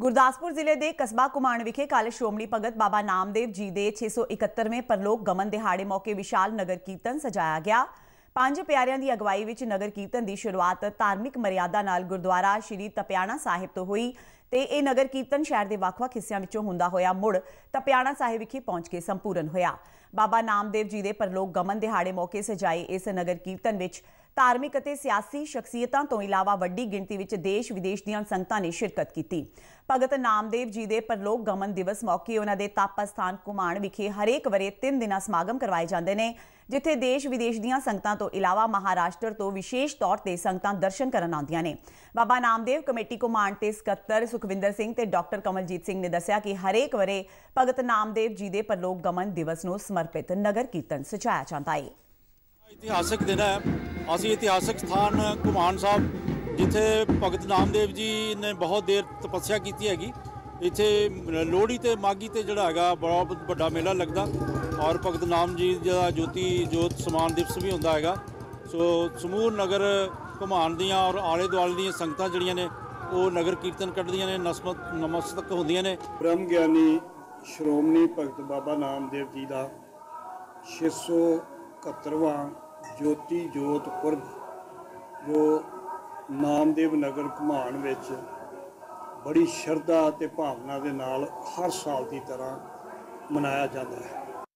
ਗੁਰਦਾਸਪੁਰ ਜ਼ਿਲ੍ਹੇ ਦੇ ਕਸਬਾ ਕੁਮਾਨ ਵਿਖੇ ਕੱਲ ਸ਼੍ਰੋਮਣੀ ਭਗਤ ਬਾਬਾ ਨਾਮਦੇਵ ਜੀ ਦੇ 671ਵੇਂ ਪਰਲੋਕ ਗਮਨ ਦਿਹਾੜੇ ਮੌਕੇ ਵਿਸ਼ਾਲ ਨਗਰ ਕੀਰਤਨ ਸਜਾਇਆ ਗਿਆ ਪੰਜ ਪਿਆਰਿਆਂ ਦੀ ਅਗਵਾਈ ਵਿੱਚ ਨਗਰ ਕੀਰਤਨ ਦੀ ਸ਼ੁਰੂਆਤ ਧਾਰਮਿਕ ਮਰਿਆਦਾ ਨਾਲ ਗੁਰਦੁਆਰਾ ਸ਼੍ਰੀ ਤਪਿਆਣਾ ਸਾਹਿਬ ਤੋਂ ਹੋਈ ਤੇ ਇਹ ਨਗਰ ਕੀਰਤਨ ਸ਼ਹਿਰ ਦੇ ਵੱਖ-ਵੱਖ ਹਿੱਸਿਆਂ ਵਿੱਚੋਂ ਹੁੰਦਾ ਹੋਇਆ ਮੁੜ ਤਪਿਆਣਾ ਸਾਹਿਬ ਵਿਖੇ ਪਹੁੰਚ ਕੇ ਸੰਪੂਰਨ ਹੋਇਆ ਬਾਬਾ ਨਾਮਦੇਵ ਜੀ ਦੇ ਪਰਲੋਕ ਗਮਨ ਦਿਹਾੜੇ ਮੌਕੇ ਸਜਾਏ ਇਸ ਨਗਰ ਕੀਰਤਨ ਵਿੱਚ ਧਾਰਮਿਕ ਅਤੇ ਸਿਆਸੀ ਸ਼ਖਸੀਅਤਾਂ ਤੋਂ ਇਲਾਵਾ ਵੱਡੀ ਗਿਣਤੀ ਵਿੱਚ ਦੇਸ਼ ਵਿਦੇਸ਼ ਦੀਆਂ ਸੰਗਤਾਂ ਨੇ ਸ਼ਿਰਕਤ ਕੀਤੀ ਭਗਤ ਨਾਮਦੇਵ ਜੀ ਦੇ ਪਰਲੋਕ ਗਮਨ ਦਿਵਸ ਮੌਕੇ ਉਹਨਾਂ ਦੇ ਤਪ ਅਸਥਾਨ ਕੁਮਾਨ ਵਿਖੇ ਹਰੇਕ ਵਰੇ 3 ਦਿਨਾਂ ਸਮਾਗਮ ਕਰਵਾਏ ਜਾਂਦੇ ਨੇ ਜਿੱਥੇ ਦੇਸ਼ ਵਿਦੇਸ਼ ਦੀਆਂ ਸੰਗਤਾਂ ਤੋਂ ਇਲਾਵਾ ਮਹਾਰਾਸ਼ਟਰ ਤੋਂ ਵਿਸ਼ੇਸ਼ ਤੌਰ ਤੇ ਸੰਗਤਾਂ ਦਰਸ਼ਨ ਕਰਨ ਆਉਂਦੀਆਂ ਨੇ ਬਾਬਾ ਨਾਮਦੇਵ ਕਮੇਟੀ ਕੁਮਾਨ ਤੇ ਸਕੱਤਰ ਸੁਖਵਿੰਦਰ ਸਿੰਘ ਤੇ ਡਾਕਟਰ ਕਮਲਜੀਤ ਸਿੰਘ ਨੇ ਦੱਸਿਆ ਕਿ ਹਰੇਕ ਵਰੇ ਭਗਤ ਨਾਮਦੇਵ ਜੀ ਦੇ ਪਰਲੋਕ ਗਮਨ ਦਿਵਸ ਨੂੰ ਸਮਰਪਿਤ ਨਗਰ ਕੀਰਤਨ ਸਜਾਇਆ ਜਾਂਦਾ ਹੈ ਇਤਿਹਾਸਕ ਦਿਨ ਹੈ ਅਸੀਂ ਇਤਿਹਾਸਕ ਸਥਾਨ ਕੁਮਾਨ ਸਾਹਿਬ ਜਿੱਥੇ ਭਗਤ ਨਾਮਦੇਵ ਜੀ ਨੇ ਬਹੁਤ ਦੇਰ ਤਪੱਸਿਆ ਕੀਤੀ ਹੈਗੀ ਇੱਥੇ ਲੋਹੜੀ ਤੇ ਮਾਗੀ ਤੇ ਜਿਹੜਾ ਹੈਗਾ ਬੜਾ ਵੱਡਾ ਮੇਲਾ ਲੱਗਦਾ ਔਰ ਭਗਤ ਨਾਮ ਜੀ ਦਾ ਜੋਤੀ ਜੋਤ ਸਮਾਨ ਦਿਵਸ ਵੀ ਹੁੰਦਾ ਹੈਗਾ ਸੋ ਸਮੂਹ ਨਗਰ ਕੁਮਾਨ ਦੀਆਂ ਔਰ ਆਲੇ ਦੁਆਲੇ ਦੀਆਂ ਸੰਗਤਾਂ ਜਿਹੜੀਆਂ ਨੇ ਉਹ ਨਗਰ ਕੀਰਤਨ ਕੱਢਦੀਆਂ ਨੇ ਨਸਮਤ ਨਮਸਤਕ ਹੁੰਦੀਆਂ ਨੇ ਬ੍ਰਹਮ ਗਿਆਨੀ ਸ਼੍ਰੋਮਣੀ ਭਗਤ ਬਾਬਾ ਨਾਮਦੇਵ ਜੀ ਦਾ 671ਵਾਂ ਜੋਤੀ ਜੋਤ ਪੁਰਬ ਜੋ ਨਾਮਦੇਵ ਨਗਰ ਘਮਾਣ ਵਿੱਚ ਬੜੀ ਸ਼ਰਧਾ ਤੇ ਭਾਵਨਾ ਦੇ ਨਾਲ ਹਰ ਸਾਲ ਦੀ ਤਰ੍ਹਾਂ ਮਨਾਇਆ ਜਾਂਦਾ ਹੈ